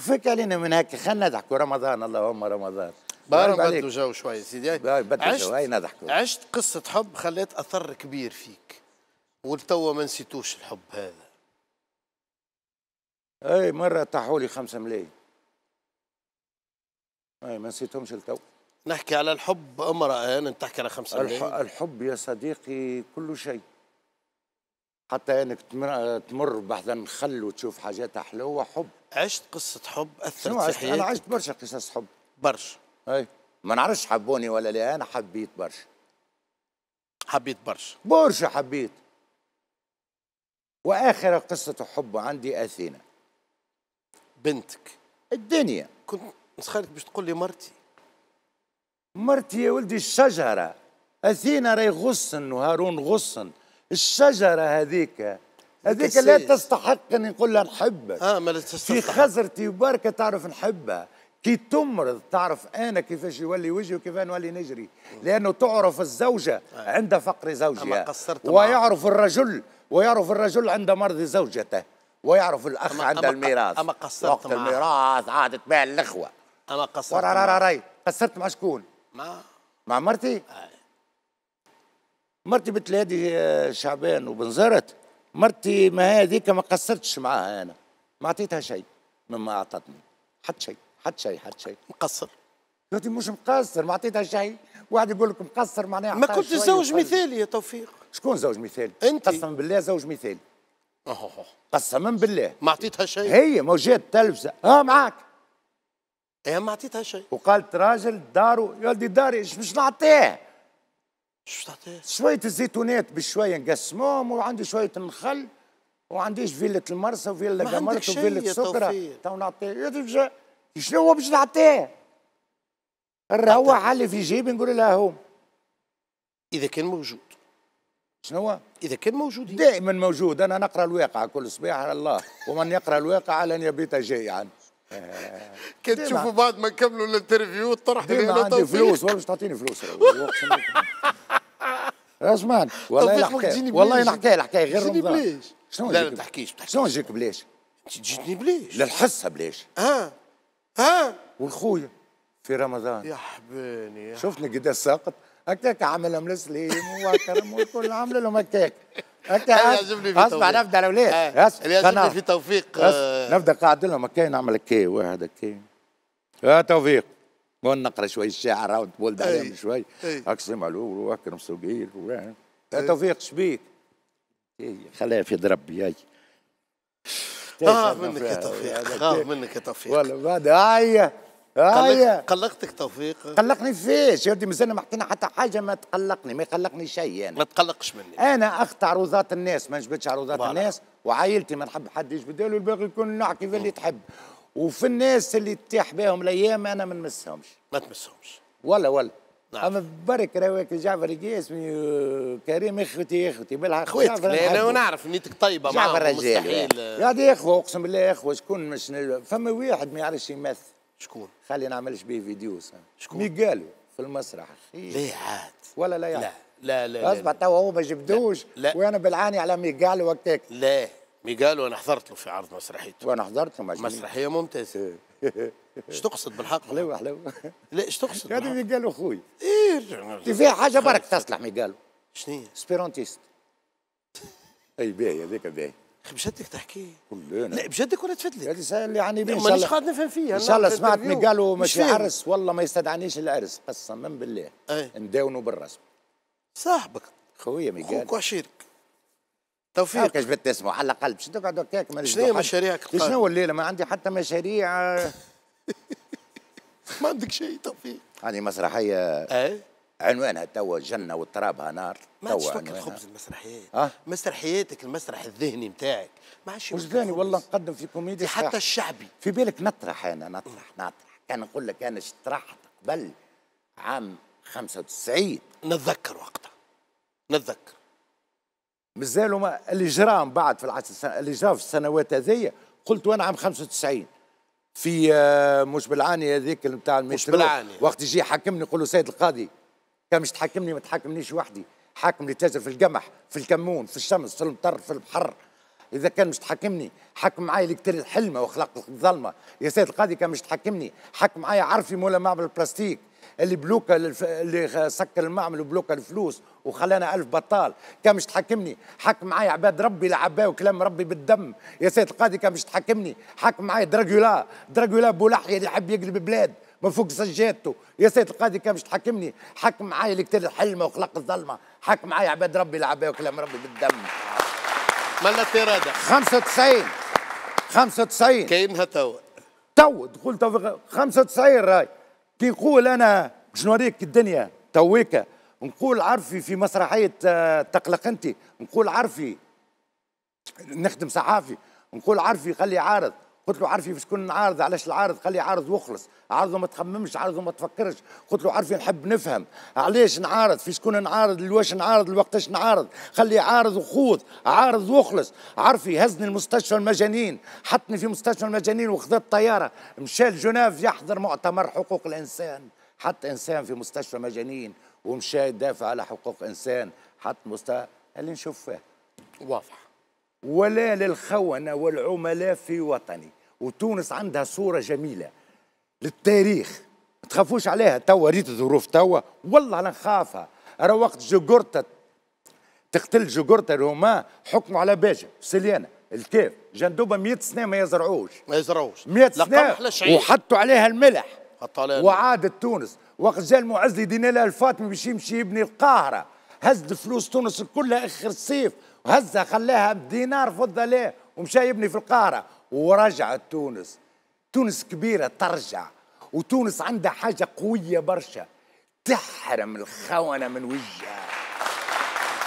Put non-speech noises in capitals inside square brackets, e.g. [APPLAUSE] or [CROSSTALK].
فك علينا من هكا خلينا نضحكوا رمضان اللهم رمضان بارم بده جو شوي سيدي بده جو نضحكوا عشت قصه حب خلت اثر كبير فيك ولتوا ما نسيتوش الحب هذا اي مره طاحوا لي 5 ملايين اي ما نسيتهمش لتو نحكي على الحب امرأة أنا نحكي على خمسة الح... الحب يا صديقي كل شيء حتى أنك تمر, تمر بعد نخل وتشوف حاجات حلوة حب عشت قصه حب اثرت في انا عشت برشا قصص حب برشا اي ما نعرفش حبوني ولا لا انا حبيت برشا حبيت برشا برشا حبيت واخر قصه حب عندي اثينا بنتك الدنيا كنت نسخالك باش تقول لي مرتي مرتي يا ولدي الشجره اثينا راهي غصن وهارون غصن الشجره هذيك هذيك لا تستحق اني نقول لها نحبك اه ما تستحق في خزرتي وبركه تعرف نحبها كي تمرض تعرف انا كيفاش يولي وجهي وكيف نولي نجري لانه تعرف الزوجه آه. عند فقر زوجها قصرت ويعرف الرجل ويعرف الرجل عند مرض زوجته ويعرف الاخ أما عند أما الميراث اما قصرت وقت الميراث عادت تباع الاخوه اما قصرت راي قصرت مع شكون؟ مع مع مرتي؟ آه. مرتي بنت آه، شعبان وبنزرت مرتي ما هذيك ما قصرتش معاها انا ما عطيتها شيء مما اعطتني حتى شيء حتى شيء حتى شيء مقصر قلت مش مقصر ما عطيتها شيء واحد يقول لك مقصر معناها ما كنت زوج مثالي يا توفيق شكون زوج مثالي انت قسما بالله زوج مثالي قسما بالله ما عطيتها شيء هي موجات تلفزه اه معاك هي أيوة، ما عطيتها شيء وقالت راجل داره يا ولدي داري مش نعطيه شو تعطيه؟ شوية الزيتونات بشوية نقسمهم وعندي شوية النخل وعنديش فيلة المرسى وفيلة قمرت وفيلة سكرة تو نعطيه شنو هو باش نعطيه؟ الرهوة اللي في جيبي نقول له هو إذا كان موجود شنو اذا كان موجود دائما موجود انا نقرا الواقع كل صباح على الله ومن يقرا الواقع لن يبيت جائعا [LAUGHS] كان تشوفوا بعد ما نكملوا الانترفيو طرحت لي انا عندي فلوس باش تعطيني فلوس [LAUGHS] اسمعني والله نحكي والله الحكايه الحكايه غير رمضان بلاش شنو لا ما تحكيش شنو جيك بلاش؟ تجيني بلاش للحصه بلاش ها ها والخويا في رمضان يا حباني شفتني قداش ساقط هكاك عامل لهم السليم وكرم والكل عامل لهم هكاك هكاك اسمع نبدا الاولاد يعجبني في توفيق نبدا آه. قاعد لهم هكا نعمل هكا واحد هكا يا توفيق ونقرا شويه الشعر ولد عليهم شوي اقسم معلول واكرم سوقيل توفيق شبيك خليها في ربي هاي خاف منك يا توفيق خاف منك يا توفيق والله بعد هاي هاي قلقتك توفيق قلقني فيش يا ودي مازال ما حكينا حتى حاجه ما تقلقني ما يقلقني شيء انا يعني. ما تقلقش مني انا اخت عروضات الناس ما نجبدش عروضات الناس وعائلتي ما نحب حد يجبد له الباقي يكون نحكي في اللي تحب وفي الناس اللي تتيح بهم الايام انا ما نمسهمش ما تمسهمش ولا ولا نعم. اما برك رواك جعفر قاسمي كريم اخوتي اخوتي بالحق اخوتك انا نعرف نيتك طيبه معاهم جعفر رجال يا دي اخوه اقسم بالله اخوه شكون مش فما واحد ما يعرفش يمثل شكون خلي نعملش به فيديو شكون مي قالوا في المسرح ليه عاد ولا لا يعني لا لا لا اصبح توا هو ما جبدوش وانا بالعاني على مي قالوا وقتك لا ميغال وانا حضرت له في عرض مسرحيته وانا حضرت له مسرحيه ممتازه [LAUGHS] ايش تقصد بالحق؟ حلوه حلوه لا ايش تقصد؟ هذا ميجال اخوي ايه في حاجه برك تصلح ميغال شنو سبيرونتيست [LAUGHS] اي باهي هذيك باهي بجدك تحكي كلنا لا بجدك ولا تفدلك هذه سهل اللي يعني بيه مانيش قاعد نفهم فيها ان شاء الله سمعت من قالوا ماشي عرس والله ما يستدعنيش العرس قسما بالله نداونوا بالرسم صاحبك خويا ميغال خوك وعشيرك توفيق كاش تسمع على الاقل باش تقعد هكاك شنو هي مشاريعك شنو طيب. الليله ما عندي حتى مشاريع [LAUGHS] ما عندك شيء توفيق هذه مسرحيه إيه؟ عنوانها توا الجنه وترابها نار ما عادش فك خبز المسرحيات أه؟ مسرحياتك المسرح الذهني نتاعك ما عادش مش ذهني والله نقدم في كوميديا حتى الشعبي في بالك نطرح انا نطرح نعم. نطرح كان نقول لك انا طرحت قبل عام 95 نتذكر وقتها نتذكر مازالوا ما اللي بعد في العشر سنوات اللي في السنوات هذيا قلت وانا عام 95 في آه، مش بالعاني هذيك نتاع بالعاني وقت يجي حكمني يقول له سيد القاضي كان مش تحكمني ما تحكمنيش وحدي حاكم اللي تاجر في القمح في الكمون في الشمس في المطر في البحر اذا كان مش تحكمني حكم معايا اللي قتل الحلمه وخلق الظلمه يا سيد القاضي كان مش تحكمني حكم معايا عرفي مولا معمل البلاستيك اللي بلوكا للف... اللي سكر المعمل وبلوكا الفلوس وخلانا ألف بطال كان مش تحكمني حكم معايا عباد ربي العباء وكلام ربي بالدم يا سيد القاضي كان مش تحكمني حكم معايا دراجولا دراجولا بولحية اللي يحب يقلب بلاد من فوق سجادته يا سيد القاضي كان مش تحكمني حكم معايا اللي قتل الحلمه وخلق الظلمه حكم معايا عباد ربي العباء وكلام ربي بالدم مالنا الترادة 95 95 كاينها توا توا دخول توا 95 راي كي نقول انا باش نوريك الدنيا تويكا نقول عرفي في مسرحيه آه، تقلق انت نقول عرفي نخدم صحافي نقول عرفي خلي عارض قلت له عارفي في شكون نعارض علاش العارض خلي عارض وخلص عارضه ما تخممش عارضه ما تفكرش قلت له عارفي نحب نفهم علاش نعارض في شكون نعارض لواش نعارض لوقتاش نعارض خلي عارض وخوض عارض وخلص عارفي هزني المستشفى المجانين حطني في مستشفى المجانين وخذت طياره مشى لجنيف يحضر مؤتمر حقوق الانسان حط انسان في مستشفى مجانين ومشى يدافع على حقوق انسان حط مستشفى اللي نشوف فيه واضح ولا للخونه والعملاء في وطني وتونس عندها صورة جميلة للتاريخ ما تخافوش عليها توا ريت الظروف توا والله انا نخافها راه وقت جوجورتا تقتل جوجورتا روما حكموا على باجا سليانة الكيف جندوبة 100 سنة ما يزرعوش ما يزرعوش 100 سنة وحطوا عليها الملح حطوا عليها وعادت تونس وقت جاء المعز لها الفاطمي باش يمشي يبني القاهرة هز فلوس تونس كلها اخر الصيف وهزها خلاها بدينار فضة ليه ومشى يبني في القاهرة ورجعت تونس تونس كبيرة ترجع وتونس عندها حاجة قوية برشا تحرم الخونة من وجهها